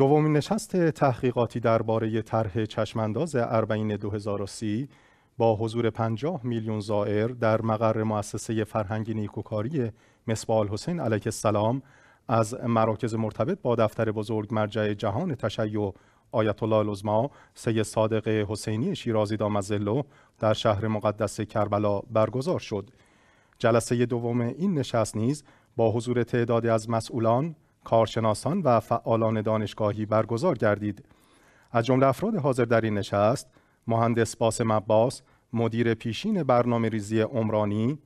دومین نشست تحقیقاتی درباره طرح چشمانداز اربعین 2030 با حضور 50 میلیون زائر در مقر مؤسسه فرهنگی نیکوکاری مسبال حسین علیه السلام از مراکز مرتبط با دفتر بزرگ مرجع جهان تشیع آیت الله العظما سید صادق حسینی شیرازی دامزلو در شهر مقدس کربلا برگزار شد. جلسه دوم این نشست نیز با حضور تعدادی از مسئولان، کارشناسان و فعالان دانشگاهی برگزار گردید. از جمله افراد حاضر در این نشست مهندس باسم عباس، مدیر پیشین برنامه ریزی عمرانی،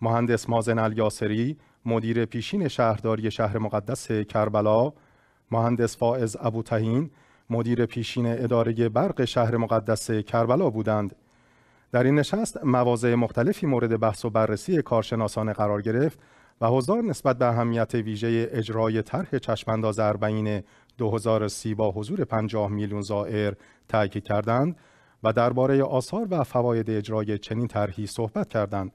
مهندس مازن الیاسری، مدیر پیشین شهرداری شهر مقدس کربلا، مهندس فائز ابوتهین، مدیر پیشین اداره برق شهر مقدس کربلا بودند. در این نشست مواضع مختلفی مورد بحث و بررسی کارشناسان قرار گرفت و حضار نسبت به اهمیت ویژه اجرای طرح چشمانداز اربعین 2030 با حضور 50 میلیون زائر تاکید کردند و درباره آثار و فواید اجرای چنین طرحی صحبت کردند.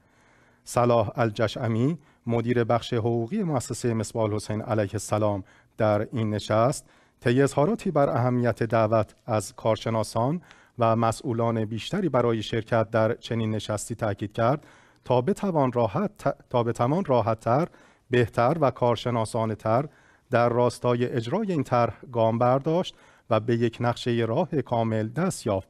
صلاح الجشعمی مدیر بخش حقوقی مؤسسه مصباح حسین علیه السلام در این نشست طی اظهاراتی بر اهمیت دعوت از کارشناسان و مسئولان بیشتری برای شرکت در چنین نشستی تاکید کرد تا بتوان راحت تا به راحتتر بهتر و کارشناسانه تر در راستای اجرای این طرح گام برداشت و به یک نقشه راه کامل دست یافت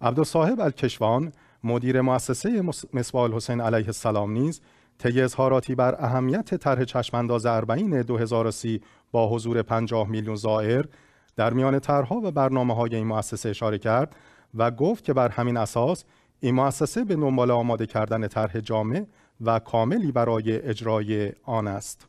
عبدالصاحب الکشوان مدیر مؤسسه مصباح حسین علیه السلام نیز طی اظهاراتی بر اهمیت طرح چشمانداز اربعین 2030 با حضور 50 میلیون زائر در میان طرحها و برنامه های این مؤسسه اشاره کرد و گفت که بر همین اساس این مؤسسه به دنبال آماده کردن طرح جامع و کاملی برای اجرای آن است.